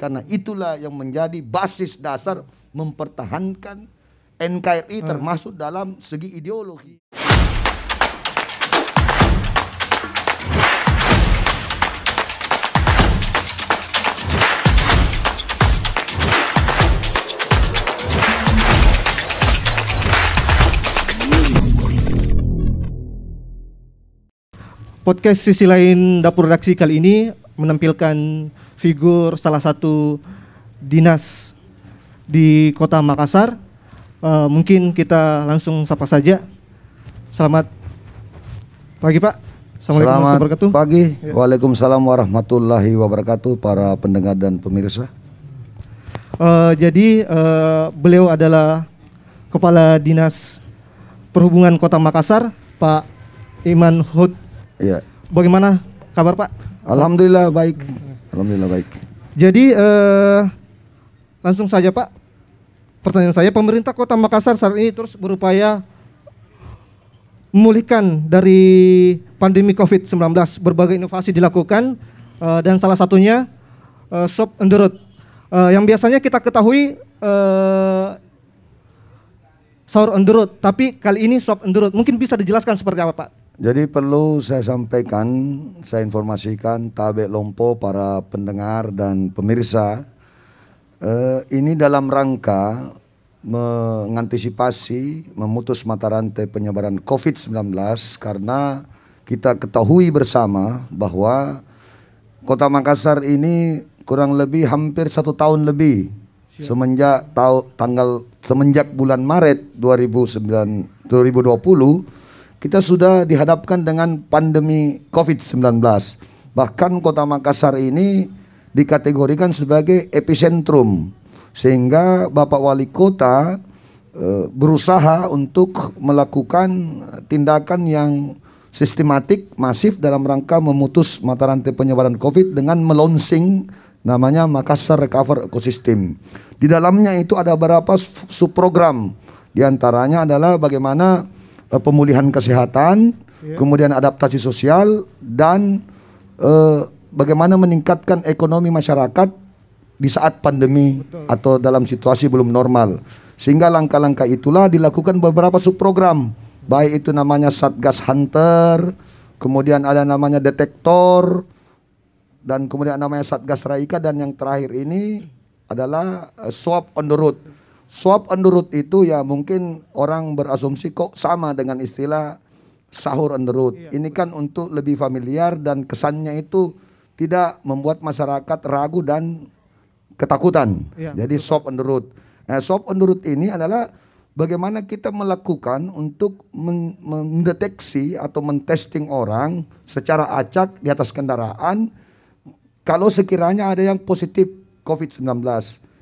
Karena itulah yang menjadi basis dasar mempertahankan NKRI hmm. termasuk dalam segi ideologi. Podcast sisi lain dapur redaksi kali ini menampilkan figur salah satu dinas di kota Makassar. Uh, mungkin kita langsung sapa saja. Selamat pagi Pak. Assalamualaikum Selamat wabarakatuh. pagi. Ya. Waalaikumsalam warahmatullahi wabarakatuh para pendengar dan pemirsa. Uh, jadi uh, beliau adalah Kepala Dinas Perhubungan Kota Makassar, Pak Iman Hud. Ya. Bagaimana kabar Pak? Alhamdulillah baik. Alhamdulillah baik. Jadi uh, langsung saja Pak, pertanyaan saya, pemerintah Kota Makassar saat ini terus berupaya memulihkan dari pandemi COVID-19. Berbagai inovasi dilakukan uh, dan salah satunya uh, shop on Uh, yang biasanya kita ketahui uh, sahur on tapi kali ini sop on Mungkin bisa dijelaskan seperti apa Pak? Jadi perlu saya sampaikan, saya informasikan Tabek Lompo para pendengar dan pemirsa eh, ini dalam rangka mengantisipasi memutus mata rantai penyebaran COVID-19 karena kita ketahui bersama bahwa Kota Makassar ini kurang lebih hampir satu tahun lebih semenjak tanggal semenjak bulan Maret 2009 2020 kita sudah dihadapkan dengan pandemi COVID-19. Bahkan kota Makassar ini dikategorikan sebagai epicentrum sehingga Bapak Wali Kota e, berusaha untuk melakukan tindakan yang sistematik masif dalam rangka memutus mata rantai penyebaran COVID dengan melonsing namanya Makassar Recover Ecosystem. Di dalamnya itu ada beberapa subprogram. Di antaranya adalah bagaimana uh, pemulihan kesehatan, yeah. kemudian adaptasi sosial dan uh, bagaimana meningkatkan ekonomi masyarakat di saat pandemi Betul. atau dalam situasi belum normal. Sehingga langkah-langkah itulah dilakukan beberapa subprogram, baik itu namanya Satgas Hunter, kemudian ada namanya detektor dan kemudian namanya Satgas Raika dan yang terakhir ini adalah uh, eh, swap on the road Suap underut itu ya mungkin orang berasumsi kok sama dengan istilah sahur underut. Iya, Ini kan untuk lebih familiar dan kesannya itu tidak membuat masyarakat ragu dan ketakutan. Iya, Jadi betul. sop underut. Nah, sop underut ini adalah bagaimana kita melakukan untuk mendeteksi atau mentesting orang secara acak di atas kendaraan kalau sekiranya ada yang positif COVID-19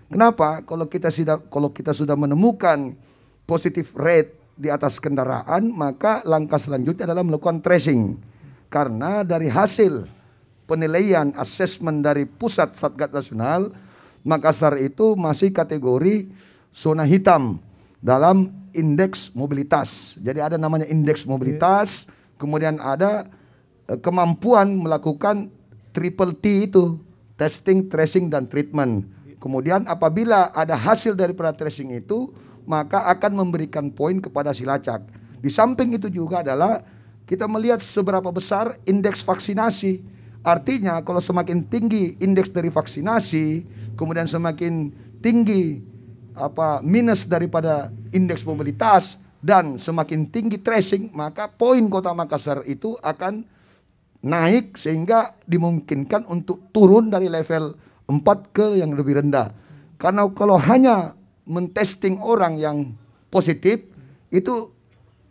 Kenapa? Kalau kita sudah kalau kita sudah menemukan positif rate di atas kendaraan, maka langkah selanjutnya adalah melakukan tracing. Karena dari hasil penilaian asesmen dari pusat Satgas Nasional, Makassar itu masih kategori zona hitam dalam indeks mobilitas. Jadi ada namanya indeks mobilitas, kemudian ada eh, kemampuan melakukan triple T itu, testing, tracing dan treatment. Kemudian apabila ada hasil dari tracing itu, maka akan memberikan poin kepada si lacak. Di samping itu juga adalah kita melihat seberapa besar indeks vaksinasi. Artinya kalau semakin tinggi indeks dari vaksinasi, kemudian semakin tinggi apa minus daripada indeks mobilitas dan semakin tinggi tracing, maka poin Kota Makassar itu akan naik sehingga dimungkinkan untuk turun dari level empat ke yang lebih rendah. Karena kalau hanya mentesting orang yang positif itu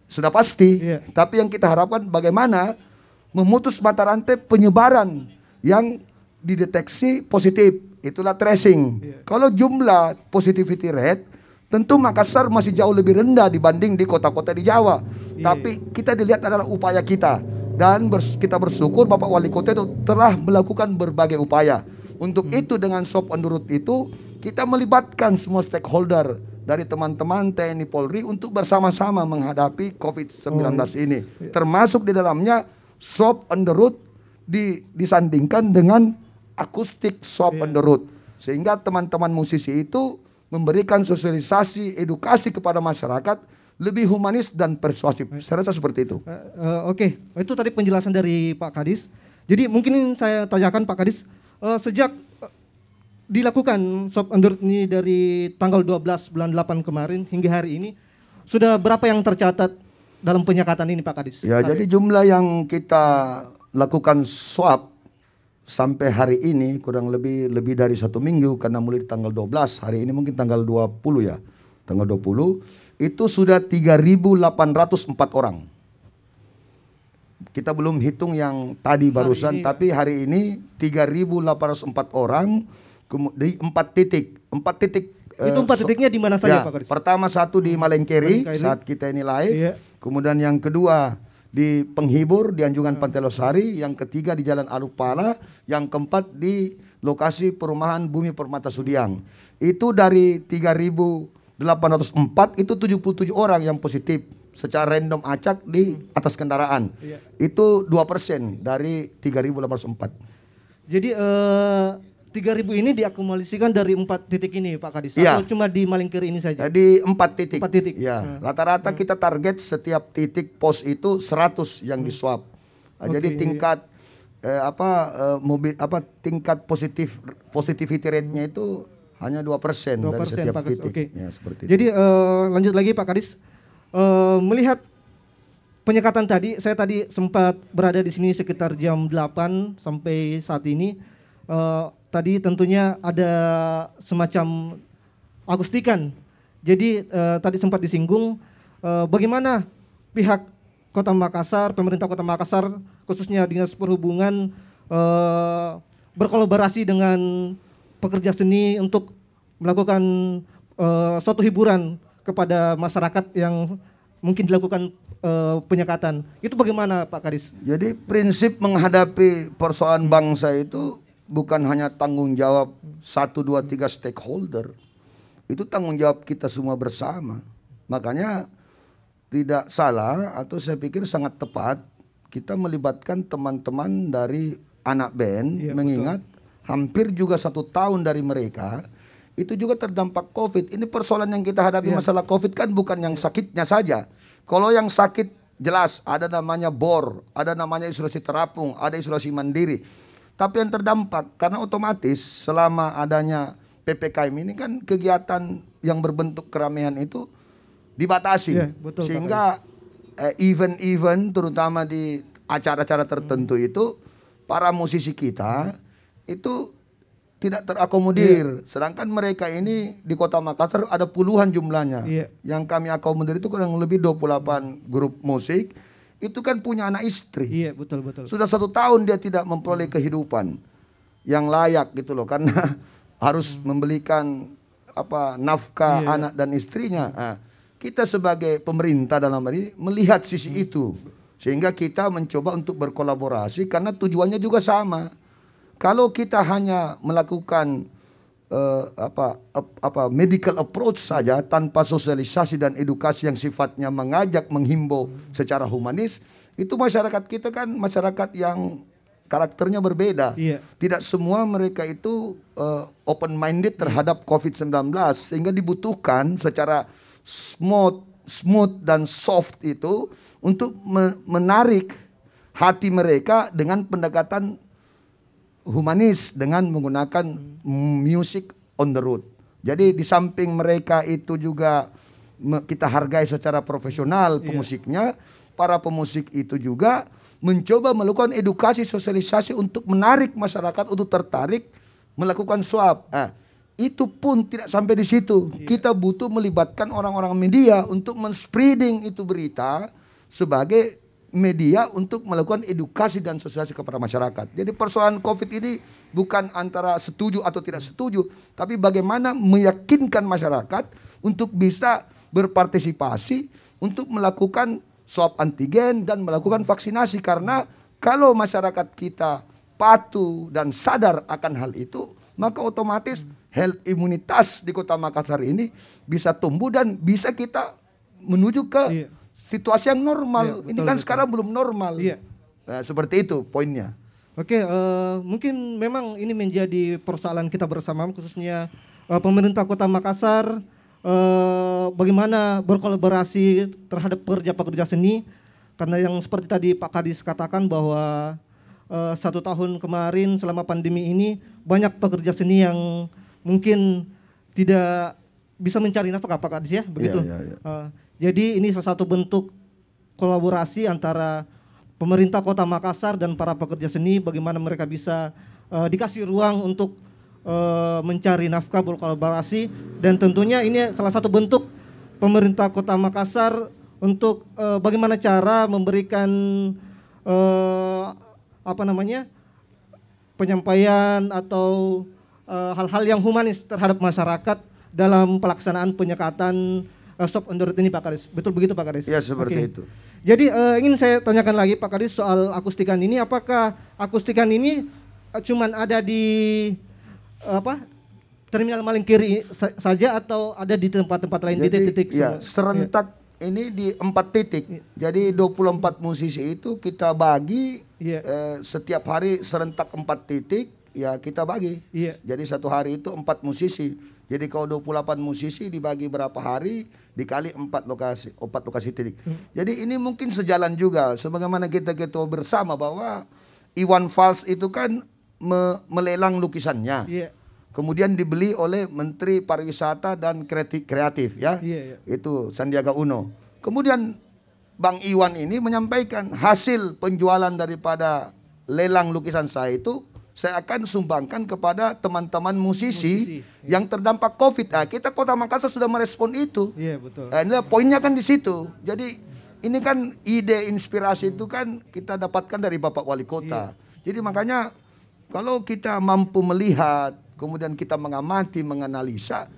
sudah pasti. Yeah. Tapi yang kita harapkan bagaimana memutus mata rantai penyebaran yang dideteksi positif. Itulah tracing. Yeah. Kalau jumlah positivity rate tentu Makassar masih jauh lebih rendah dibanding di kota-kota di Jawa. Yeah. Tapi kita dilihat adalah upaya kita dan bers kita bersyukur Bapak Wali Kota itu telah melakukan berbagai upaya. Untuk hmm. itu dengan SOP on the itu kita melibatkan semua stakeholder dari teman-teman TNI Polri untuk bersama-sama menghadapi COVID-19 oh, ini. Iya. Termasuk di dalamnya SOP on the di, disandingkan dengan akustik SOP yeah. on Sehingga teman-teman musisi itu memberikan sosialisasi, edukasi kepada masyarakat lebih humanis dan persuasif. Iya. Saya rasa seperti itu. Uh, uh, Oke, okay. itu tadi penjelasan dari Pak Kadis. Jadi mungkin saya tanyakan Pak Kadis, uh, sejak uh, dilakukan soft under ini dari tanggal 12 bulan 8 kemarin hingga hari ini sudah berapa yang tercatat dalam penyekatan ini Pak Kadis? Ya, jadi jumlah yang kita lakukan swab sampai hari ini kurang lebih lebih dari satu minggu karena mulai di tanggal 12 hari ini mungkin tanggal 20 ya tanggal 20 itu sudah 3.804 orang kita belum hitung yang tadi barusan, hari tapi hari ini 3.804 orang di empat titik, empat titik. Eh, itu empat titiknya di mana saja ya, Pak Kadis? Pertama satu di Malengkeri saat kita ini live. Iya. Kemudian yang kedua di Penghibur di Anjungan ya. Pantai Losari, yang ketiga di Jalan Alupala, yang keempat di lokasi perumahan Bumi Permata Sudiang. Itu dari 3.804 itu 77 orang yang positif secara random acak di atas kendaraan. Iya. Itu persen dari 3.804. Jadi eh 3.000 ini diakumulasikan dari empat titik ini Pak Kadis iya. atau cuma di maling kiri ini saja? Jadi empat titik. Empat titik. Ya, rata-rata hmm. kita target setiap titik pos itu 100 yang hmm. disuap. Nah, okay, Jadi iya. tingkat iya. eh, apa eh, mobil apa tingkat positif positivity rate-nya itu hanya dua persen dari setiap Pak titik. Okay. Ya, seperti itu. Jadi eh, lanjut lagi Pak Kadis uh, melihat penyekatan tadi, saya tadi sempat berada di sini sekitar jam 8 sampai saat ini. Uh, tadi tentunya ada semacam akustikan. Jadi uh, tadi sempat disinggung uh, bagaimana pihak Kota Makassar, pemerintah Kota Makassar khususnya Dinas Perhubungan uh, berkolaborasi dengan pekerja seni untuk melakukan uh, suatu hiburan kepada masyarakat yang mungkin dilakukan uh, penyekatan. Itu bagaimana Pak Karis? Jadi prinsip menghadapi persoalan bangsa itu bukan hanya tanggung jawab satu dua tiga stakeholder. Itu tanggung jawab kita semua bersama. Makanya tidak salah atau saya pikir sangat tepat kita melibatkan teman-teman dari anak band iya, mengingat betul. hampir juga satu tahun dari mereka itu juga terdampak COVID. Ini persoalan yang kita hadapi yeah. masalah COVID kan bukan yang sakitnya saja. Kalau yang sakit jelas ada namanya bor, ada namanya isolasi terapung, ada isolasi mandiri. Tapi yang terdampak karena otomatis selama adanya PPKM ini kan kegiatan yang berbentuk keramaian itu dibatasi. Yeah, betul, Sehingga eh, event-event eh, terutama di acara-acara tertentu hmm. itu para musisi kita hmm. itu tidak terakomodir. Yeah. Sedangkan mereka ini di kota Makassar ada puluhan jumlahnya. Yeah. Yang kami akomodir itu kurang lebih 28 grup musik. Itu kan punya anak istri. Iya, yeah, betul betul. Sudah satu tahun dia tidak memperoleh kehidupan yang layak gitu loh karena harus hmm. membelikan apa nafkah yeah. anak dan istrinya. Nah, kita sebagai pemerintah dalam hal ini melihat sisi hmm. itu sehingga kita mencoba untuk berkolaborasi karena tujuannya juga sama kalau kita hanya melakukan uh, apa ap, apa medical approach saja tanpa sosialisasi dan edukasi yang sifatnya mengajak, menghimbau secara humanis, itu masyarakat kita kan masyarakat yang karakternya berbeda. Iya. Tidak semua mereka itu uh, eh, open minded terhadap COVID-19 sehingga dibutuhkan secara smooth smooth dan soft itu untuk menarik hati mereka dengan pendekatan humanis dengan menggunakan music on the road. Jadi di samping mereka itu juga kita hargai secara profesional iya. pemusiknya, yeah. para pemusik itu juga mencoba melakukan edukasi sosialisasi untuk menarik masyarakat untuk tertarik melakukan swab. Nah, itu pun tidak sampai di situ. Yeah. Kita butuh melibatkan orang-orang media untuk men-spreading itu berita sebagai media untuk melakukan edukasi dan sosialisasi kepada masyarakat. Jadi persoalan COVID ini bukan antara setuju atau tidak setuju, tapi bagaimana meyakinkan masyarakat untuk bisa berpartisipasi untuk melakukan swab antigen dan melakukan vaksinasi karena kalau masyarakat kita patuh dan sadar akan hal itu, maka otomatis health imunitas di Kota Makassar ini bisa tumbuh dan bisa kita menuju ke iya situasi yang normal. Ya, betul, Ini kan betul. sekarang belum normal. Iya. Nah, seperti itu poinnya. Oke, uh, mungkin memang ini menjadi persoalan kita bersama, khususnya uh, pemerintah Kota Makassar, uh, bagaimana berkolaborasi terhadap pekerja-pekerja seni, karena yang seperti tadi Pak Kadis katakan bahwa uh, satu tahun kemarin selama pandemi ini banyak pekerja seni yang mungkin tidak bisa mencari nafkah Pak Kadis ya, begitu. Yeah, yeah, yeah. Uh, jadi ini salah satu bentuk kolaborasi antara pemerintah Kota Makassar dan para pekerja seni bagaimana mereka bisa uh, dikasih ruang untuk uh, mencari nafkah berkolaborasi dan tentunya ini salah satu bentuk pemerintah Kota Makassar untuk uh, bagaimana cara memberikan uh, apa namanya penyampaian atau hal-hal uh, hal -hal yang humanis terhadap masyarakat dalam pelaksanaan penyekatan uh, sop on ini Pak Karis. Betul begitu Pak Karis? Ya seperti okay. itu. Jadi uh, ingin saya tanyakan lagi Pak Karis soal akustikan ini. Apakah akustikan ini uh, cuman ada di uh, apa terminal maling kiri sa saja atau ada di tempat-tempat lain Jadi, di titik? titik Ya serentak ya ini di empat titik. Ya. Jadi 24 musisi itu kita bagi ya. eh, setiap hari serentak empat titik, ya kita bagi. Ya. Jadi satu hari itu empat musisi. Jadi kalau 28 musisi dibagi berapa hari, dikali empat lokasi empat lokasi titik. Hmm. Jadi ini mungkin sejalan juga sebagaimana kita ketahui bersama bahwa Iwan Fals itu kan me melelang lukisannya. Yeah. Kemudian dibeli oleh Menteri Pariwisata dan Kreatif, kreatif ya. Yeah, yeah. Itu Sandiaga Uno. Kemudian Bang Iwan ini menyampaikan hasil penjualan daripada lelang lukisan saya itu saya akan sumbangkan kepada teman-teman musisi, musisi iya. yang terdampak COVID. Nah, kita Kota Makassar sudah merespon itu. Iya, betul. Nah, inilah poinnya kan di situ. Jadi ini kan ide inspirasi itu kan kita dapatkan dari Bapak Wali Kota. Iya. Jadi makanya kalau kita mampu melihat, kemudian kita mengamati, menganalisa,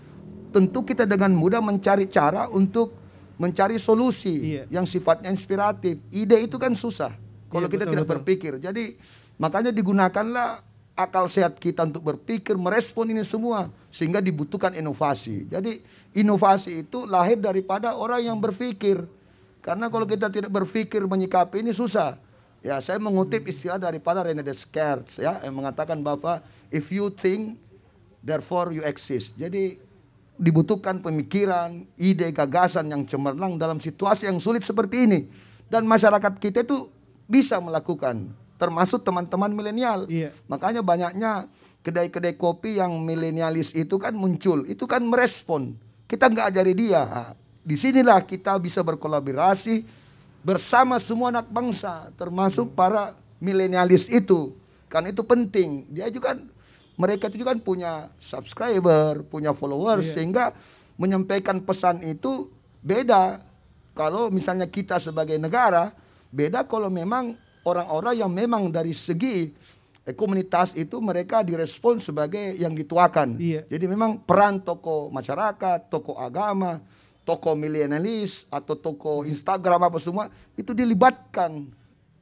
tentu kita dengan mudah mencari cara untuk mencari solusi iya. yang sifatnya inspiratif. Ide itu kan susah kalau iya, kita betul, tidak betul. berpikir. Jadi makanya digunakanlah akal sehat kita untuk berpikir merespon ini semua sehingga dibutuhkan inovasi. Jadi inovasi itu lahir daripada orang yang berpikir. Karena kalau kita tidak berpikir menyikapi ini susah. Ya, saya mengutip istilah daripada René Descartes ya yang mengatakan bahwa if you think therefore you exist. Jadi dibutuhkan pemikiran, ide, gagasan yang cemerlang dalam situasi yang sulit seperti ini dan masyarakat kita itu bisa melakukan termasuk teman-teman milenial. Iya. Makanya banyaknya kedai-kedai kopi yang milenialis itu kan muncul, itu kan merespon. Kita nggak ajari dia. Di sinilah kita bisa berkolaborasi bersama semua anak bangsa, termasuk para milenialis itu. kan itu penting. Dia juga mereka itu juga kan punya subscriber, punya followers, iya. sehingga menyampaikan pesan itu beda. Kalau misalnya kita sebagai negara, beda kalau memang orang-orang yang memang dari segi komunitas itu mereka direspon sebagai yang dituakan. Iya. Jadi memang peran toko masyarakat, toko agama, toko milenialis atau toko iya. Instagram apa semua itu dilibatkan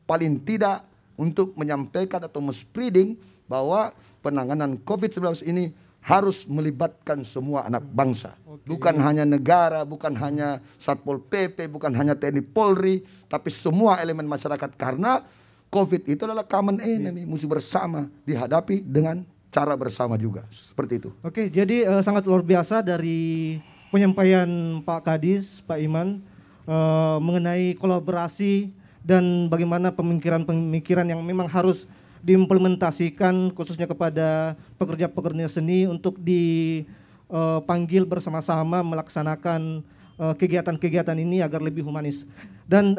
paling tidak untuk menyampaikan atau spreading bahwa penanganan COVID-19 ini harus melibatkan semua anak bangsa. Okay. Bukan hanya negara, bukan hanya Satpol PP, bukan hanya TNI Polri, tapi semua elemen masyarakat karena COVID itu adalah common enemy, iya. musuh bersama dihadapi dengan cara bersama juga seperti itu. Oke, jadi uh, sangat luar biasa dari penyampaian Pak Kadis, Pak Iman uh, mengenai kolaborasi dan bagaimana pemikiran-pemikiran yang memang harus diimplementasikan khususnya kepada pekerja-pekerja seni untuk dipanggil eh, bersama-sama melaksanakan kegiatan-kegiatan ini agar lebih humanis. Dan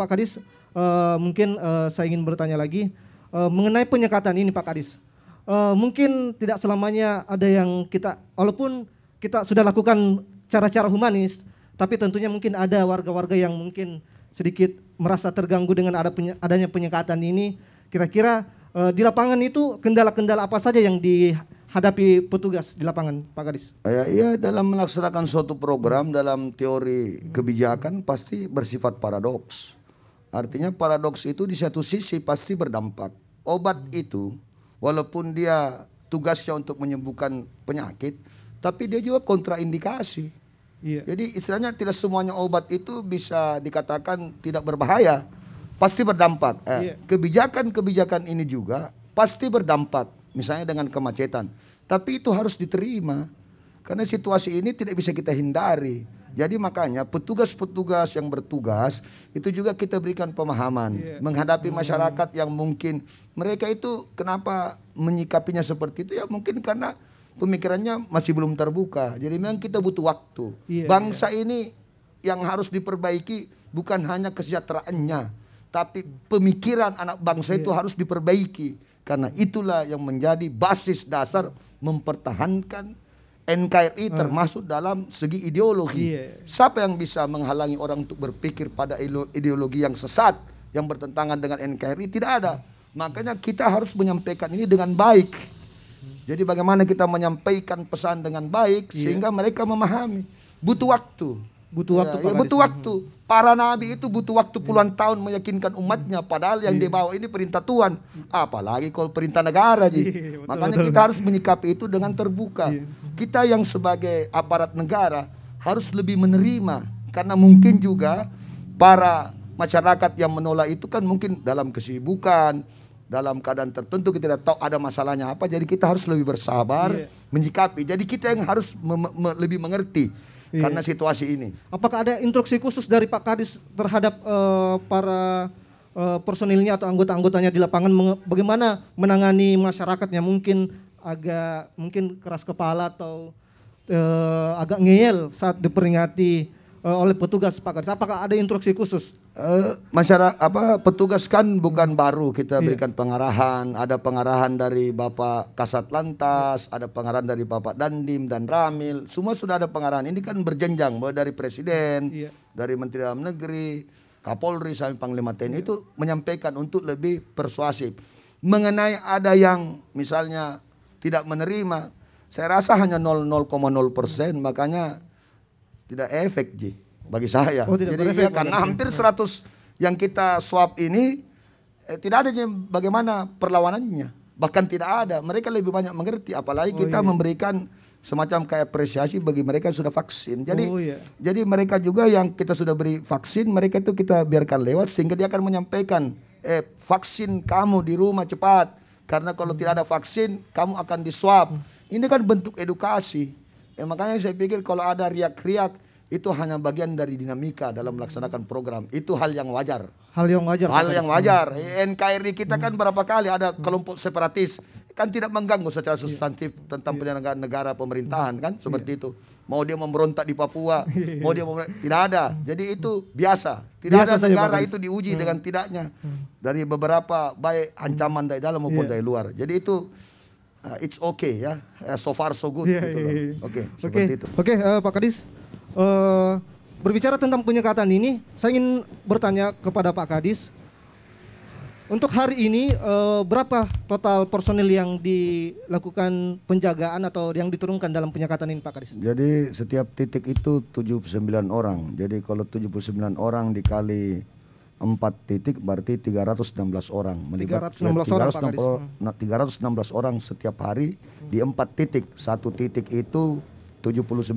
Pak Kadis Eh, mungkin uh, saya ingin bertanya lagi uh, mengenai penyekatan ini Pak Kadis. Uh, mungkin tidak selamanya ada yang kita, walaupun kita sudah lakukan cara-cara humanis, tapi tentunya mungkin ada warga-warga yang mungkin sedikit merasa terganggu dengan ada penye, adanya penyekatan ini. Kira-kira uh, di lapangan itu kendala-kendala apa saja yang di hadapi petugas di lapangan, Pak Gadis? Ya, ya dalam melaksanakan suatu program dalam teori kebijakan pasti bersifat paradoks. Artinya paradoks itu di satu sisi pasti berdampak. Obat itu walaupun dia tugasnya untuk menyembuhkan penyakit, tapi dia juga kontraindikasi. Iya. Jadi istilahnya tidak semuanya obat itu bisa dikatakan tidak berbahaya, pasti berdampak. Eh, iya. Kebijakan-kebijakan ini juga pasti berdampak, misalnya dengan kemacetan. Tapi itu harus diterima. Karena situasi ini tidak bisa kita hindari. Jadi makanya petugas-petugas yang bertugas itu juga kita berikan pemahaman yeah. menghadapi iya. masyarakat yang mungkin mereka itu kenapa menyikapinya seperti itu ya mungkin karena pemikirannya masih belum terbuka. Jadi memang kita butuh waktu. Yeah, Bangsa yeah. ini yang harus diperbaiki bukan hanya kesejahteraannya, tapi pemikiran anak bangsa yeah. itu iya. harus diperbaiki karena itulah yang menjadi basis dasar mempertahankan NKRI hmm. termasuk dalam segi ideologi. Yeah. Siapa yang bisa menghalangi orang untuk berpikir pada ideologi yang sesat, yang bertentangan dengan NKRI? Tidak ada. Hmm. Makanya kita harus menyampaikan ini dengan baik. Jadi bagaimana kita menyampaikan pesan dengan baik yeah. sehingga mereka memahami. Butuh waktu butuh waktu ya, ya, butuh waktu para nabi itu butuh waktu puluhan tahun meyakinkan umatnya padahal yang ya. dibawa ini perintah Tuhan apalagi kalau perintah negara ji ya, betul, makanya betul, kita betul. harus menyikapi itu dengan terbuka ya. kita yang sebagai aparat negara harus lebih menerima karena mungkin juga para masyarakat yang menolak itu kan mungkin dalam kesibukan dalam keadaan tertentu kita tidak tahu ada masalahnya apa jadi kita harus lebih bersabar iya. menyikapi jadi kita yang harus lebih mengerti iya. karena situasi ini. Apakah ada instruksi khusus dari Pak Kadis terhadap uh, para uh, personilnya atau anggota-anggotanya di lapangan bagaimana menangani masyarakatnya mungkin agak mungkin keras kepala atau uh, agak ngeyel saat diperingati uh, oleh petugas Pak Kadis. Apakah ada instruksi khusus Eh, masyarakat apa petugas kan bukan baru kita iya. berikan pengarahan, ada pengarahan dari Bapak Kasat Lantas, ada pengarahan dari Bapak Dandim dan Ramil, semua sudah ada pengarahan. Ini kan berjenjang mulai dari presiden, iya. dari Menteri Dalam Negeri, Kapolri sampai Panglima TNI iya. itu menyampaikan untuk lebih persuasif. Mengenai ada yang misalnya tidak menerima, saya rasa hanya 0,0 persen, makanya tidak efek, Ji bagi saya. Oh, Jadi berefek, ya kan, hampir 100 yang kita swab ini eh, tidak ada bagaimana perlawanannya. Bahkan tidak ada. Mereka lebih banyak mengerti apalagi oh, kita iya. memberikan semacam kayak apresiasi bagi mereka yang sudah vaksin. Jadi oh, iya. jadi mereka juga yang kita sudah beri vaksin, mereka itu kita biarkan lewat sehingga dia akan menyampaikan eh vaksin kamu di rumah cepat karena kalau tidak ada vaksin kamu akan diswab. Ini kan bentuk edukasi. Eh, makanya saya pikir kalau ada riak-riak itu hanya bagian dari dinamika dalam melaksanakan program. Itu hal yang wajar. Hal yang wajar. Hal yang wajar. NKRI kita hmm. kan berapa kali ada kelompok separatis kan tidak mengganggu secara iya. substantif yeah. tentang yeah. penyelenggaraan negara pemerintahan kan iya. seperti yeah. itu. Mau dia memberontak di Papua, iya. mau dia memberontak, tidak ada. Jadi itu biasa. Tidak biasa ada negara itu diuji hmm. dengan tidaknya hmm. dari beberapa baik ancaman dari dalam maupun yeah. dari luar. Jadi itu uh, it's okay ya. Uh, so far so good yeah, gitu yeah, yeah. Oke, okay, okay. seperti itu. Oke, okay, uh, Pak Kadis uh, berbicara tentang penyekatan ini, saya ingin bertanya kepada Pak Kadis. Untuk hari ini uh, berapa total personil yang dilakukan penjagaan atau yang diturunkan dalam penyekatan ini Pak Kadis? Jadi setiap titik itu 79 orang. Jadi kalau 79 orang dikali 4 titik berarti 316 orang melibat 316 orang 360, orang, hmm. orang setiap hari di 4 titik. Satu titik itu 79.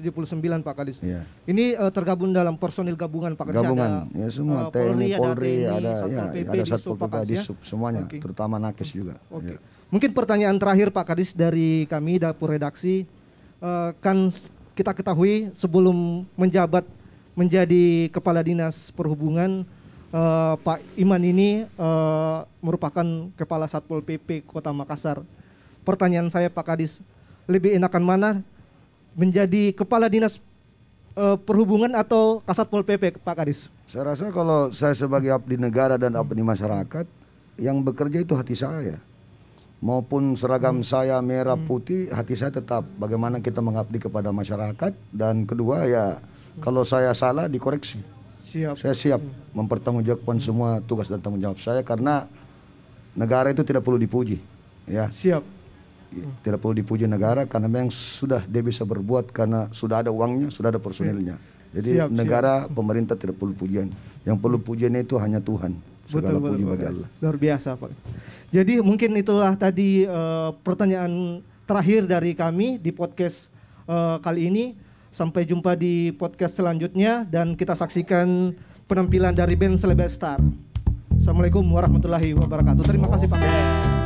79 Pak Kadis. Ya. Ini uh, tergabung dalam personil gabungan Pak Kadis. Gabungan, ada, ya semua uh, eh, TNI, Polri, ada, TNI, ada PP, ya, ada Satpol PP, ya, semuanya, okay. terutama nakes juga. Oke. Okay. Ya. Mungkin pertanyaan terakhir Pak Kadis dari kami dapur redaksi. Uh, kan kita ketahui sebelum menjabat menjadi kepala dinas perhubungan uh, Pak Iman ini uh, merupakan kepala Satpol PP Kota Makassar. Pertanyaan saya Pak Kadis, lebih enakan mana menjadi kepala dinas uh, perhubungan atau Kasat Pol PP Pak Kadis? Saya rasa kalau saya sebagai abdi negara dan abdi masyarakat yang bekerja itu hati saya maupun seragam hmm. saya merah hmm. putih hati saya tetap bagaimana kita mengabdi kepada masyarakat dan kedua ya kalau saya salah dikoreksi siap saya siap mempertanggungjawabkan semua tugas dan tanggung jawab saya karena negara itu tidak perlu dipuji ya siap tidak perlu dipuji negara karena memang sudah dia bisa berbuat karena sudah ada uangnya, sudah ada personilnya. Jadi siap, negara siap. pemerintah tidak perlu pujian. Yang perlu pujian itu hanya Tuhan. Segala betul, puji bagi Allah. Luar biasa, Pak. Jadi mungkin itulah tadi uh, pertanyaan terakhir dari kami di podcast uh, kali ini. Sampai jumpa di podcast selanjutnya dan kita saksikan penampilan dari band Celebestar. Assalamualaikum warahmatullahi wabarakatuh. Terima kasih Pak.